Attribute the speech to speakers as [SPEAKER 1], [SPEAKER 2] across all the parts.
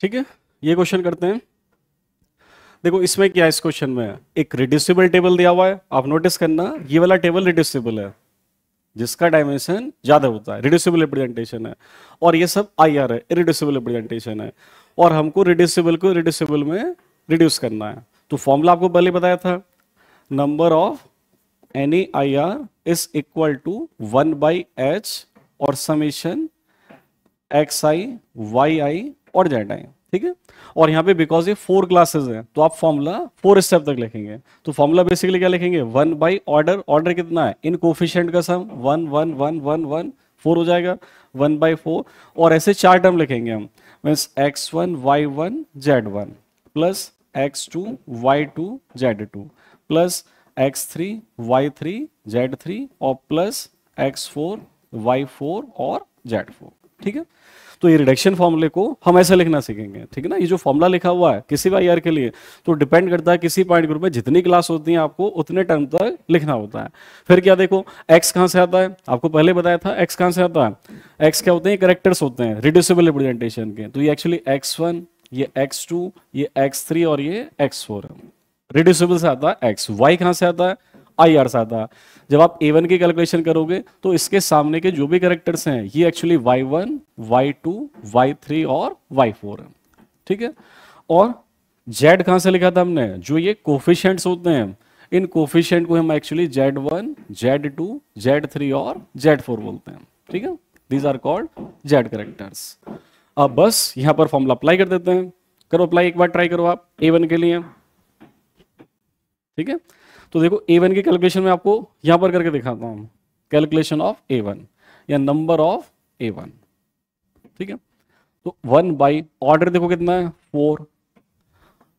[SPEAKER 1] ठीक है ये क्वेश्चन करते हैं देखो इसमें क्या है इस क्वेश्चन में एक रिड्यूसिबल टेबल दिया हुआ है आप नोटिस करना ये वाला टेबल रिड्यूसिबल है जिसका डायमेंशन ज्यादा होता है रिड्यूसिबल रिप्रेजेंटेशन है और ये सब आई आर है रिड्यूसिबल रिप्रेजेंटेशन है और हमको रिड्यूसिबल को रिड्यूसिबल में रिड्यूस करना है तो फॉर्मूला आपको पहले बताया था number of any I R is equal to one by H और summation X I Y I और जेड आई ठीक है और यहाँ पे बिकॉज ये फोर क्लासेस हैं तो आप फॉर्मूला फोर स्टेप तक लिखेंगे तो फॉर्मूला बेसिकली क्या लिखेंगे वन बाई ऑर्डर ऑर्डर कितना है इन कोफिशियंट का sum one one one one one four हो जाएगा वन बाई फोर और ऐसे चार टर्म लिखेंगे हम means X one Y one Z one plus X two Y two Z two plus X three Y three Z three और plus X four Y four और Z four ठीक है तो ये रिडक्शन फॉर्मूले को हम ऐसे लिखना सीखेंगे ठीक है ना ये जो फॉर्मूला लिखा हुआ है किसी वाई आर के लिए तो डिपेंड करता है किसी पॉइंट ग्रुप में जितनी क्लास होती है आपको उतने टर्म तक लिखना होता है फिर क्या देखो एक्स कहां से आता है आपको पहले बताया था एक्स कहां से आता है एक्स क्या होते हैं करेक्टर्स होते हैं रिड्यूसेबल रिप्रेजेंटेशन के तो ये एक्चुअली एक्स ये एक्स ये एक्स और ये एक्स फोर रिड्यूसेबल से आता है एक्स वाई कहां से आता है आई आर सादा जब आप ए वन की कैलकुलेशन करोगे तो इसके सामने के जो भी करेक्टर्स हैं ये actually Y one Y two Y three और वाई फोर है ठीक है और जेड कहाँ से लिखा था हमने जो ये कोफिशेंट्स होते हैं इन कोफिशेंट को हम actually Z one Z two Z three और जेड फोर बोलते हैं ठीक है these are called Z characters अब बस यहां पर फॉर्मूला अप्लाई कर देते हैं करो अप्लाई एक बार ट्राई करो आप ए वन के लिए ठीक है तो देखो ए वन की कैलकुलेशन में आपको यहां पर करके दिखाता हूं कैलकुलेशन ऑफ ए वन या नंबर ऑफ ए वन ठीक है तो वन बाई ऑर्डर देखो कितना है फोर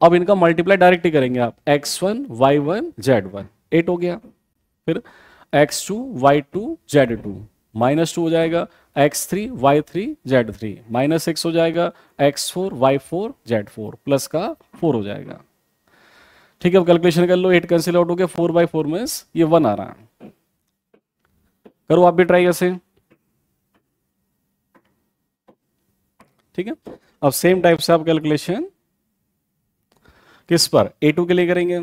[SPEAKER 1] अब इनका मल्टीप्लाई डायरेक्ट ही करेंगे आप X one Y one Z one eight हो गया फिर X two Y two Z two minus two हो जाएगा X three Y three Z three minus six हो जाएगा X four Y four Z four plus का फोर हो जाएगा ठीक है अब कैलकुलेशन कर लो एट कैंसिल आउट हो गया फोर बाई फोर में ये वन आ रहा है करो आप भी ट्राई कैसे ठीक है अब सेम टाइप से आप कैलकुलेशन किस पर ए टू के लिए करेंगे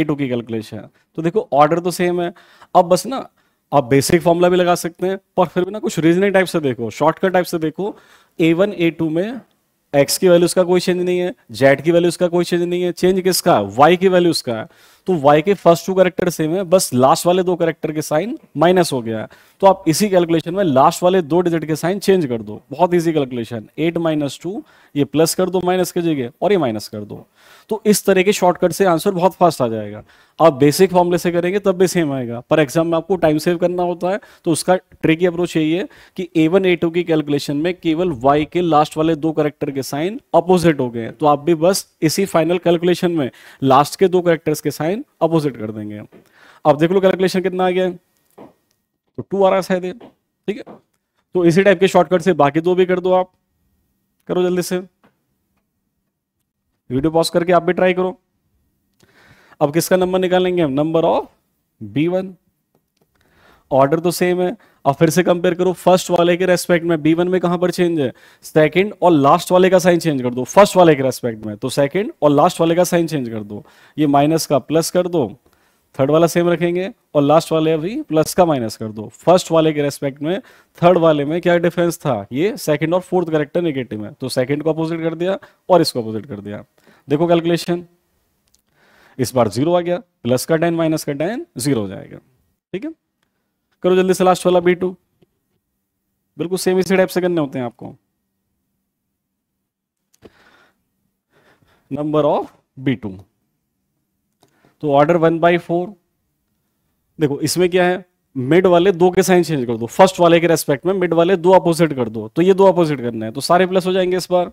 [SPEAKER 1] ए टू की कैलकुलेशन तो देखो ऑर्डर तो सेम है अब बस ना आप बेसिक फॉर्मूला भी लगा सकते हैं पर फिर भी ना कुछ रीजनिंग टाइप से देखो शॉर्टकट टाइप से देखो ए वन ए टू में एक्स की वैल्यू उसका कोई चेंज नहीं है जेड की वैल्यू उसका कोई चेंज नहीं है चेंज किसका वाई की वैल्यू उसका तो वाई के फर्स्ट टू करेक्टर सेम है बस लास्ट वाले दो करेक्टर के साइन माइनस हो गया है तो आप इसी कैलकुलेशन में लास्ट वाले दो डिजिट के साइन चेंज कर दो बहुत easy calculation eight minus two ये प्लस कर दो माइनस के जगह और ये माइनस कर दो तो इस तरह के शॉर्टकट से आंसर बहुत फास्ट आ जाएगा आप बेसिक फॉर्मुले से करेंगे तब भी सेम आएगा पर एग्जाम में आपको टाइम सेव करना होता है तो उसका ट्रिकी अप्रोच यही है कि ए वन ए टू की कैलकुलेशन में केवल वाई के लास्ट वाले दो करेक्टर के साइन अपोजिट हो गए तो आप भी बस इसी फाइनल कैलकुलेशन में लास्ट के दो करेक्टर्स के साइन साइन अपोजिट कर देंगे अब देख लो कैलकुलेशन कितना आ गया तो टू आ रहा है शायद ठीक है तो इसी टाइप के शॉर्टकट से बाकी दो भी कर दो आप करो जल्दी से वीडियो पॉज करके आप भी ट्राई करो अब किसका नंबर निकालेंगे हम number of B one order तो सेम है और फिर से कंपेयर करो फर्स्ट वाले के रेस्पेक्ट में बी वन में कहां पर चेंज है सेकंड और लास्ट वाले का साइन चेंज कर दो फर्स्ट वाले के रेस्पेक्ट में तो सेकंड और लास्ट वाले का साइन चेंज कर दो ये माइनस का प्लस कर दो थर्ड वाला सेम रखेंगे और लास्ट वाले अभी प्लस का माइनस कर दो फर्स्ट वाले के रेस्पेक्ट में थर्ड वाले में क्या डिफरेंस था ये सेकंड और फोर्थ करेक्टर नेगेटिव है तो सेकंड को अपोजिट कर दिया और इसको अपोजिट कर दिया देखो कैलकुलेशन इस बार जीरो आ गया प्लस का टेन माइनस का टेन जीरो हो जाएगा ठीक है करो जल्दी से लास्ट वाला बी टू बिल्कुल सेम इसी टाइप से करने होते हैं आपको नंबर ऑफ बी टू तो ऑर्डर वन बाई फोर देखो इसमें क्या है मिड वाले दो के साइन चेंज कर दो फर्स्ट वाले के रेस्पेक्ट में मिड वाले दो अपोजिट कर दो तो ये दो अपोजिट करना है तो सारे प्लस हो जाएंगे इस बार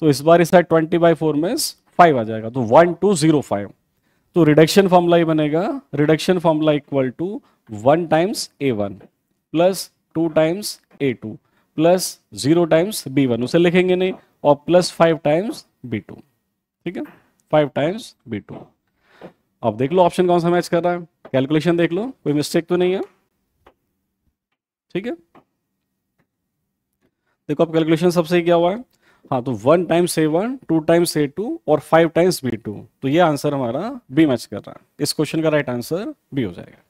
[SPEAKER 1] तो इस बार इस साइड ट्वेंटी बाई फोर में फाइव आ जाएगा तो वन टू जीरो फाइव तो रिडक्शन फॉर्मूला ही बनेगा reduction formula equal to one times A one plus two times A two plus zero times B one उसे लिखेंगे नहीं और plus five times B two ठीक है फाइव टाइम्स बी टू अब देख लो ऑप्शन कौन सा मैच कर रहा है कैलकुलेशन देख लो कोई मिस्टेक तो नहीं है ठीक है देखो अब कैलकुलेशन सबसे क्या हुआ है हाँ तो one times A one two times A two और फाइव टाइम्स बी टू तो ये आंसर हमारा बी मैच कर रहा है इस क्वेश्चन का राइट आंसर बी हो जाएगा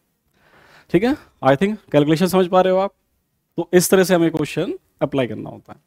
[SPEAKER 1] ठीक है आई थिंक कैलकुलेशन समझ पा रहे हो आप तो इस तरह से हमें क्वेश्चन अप्लाई करना होता है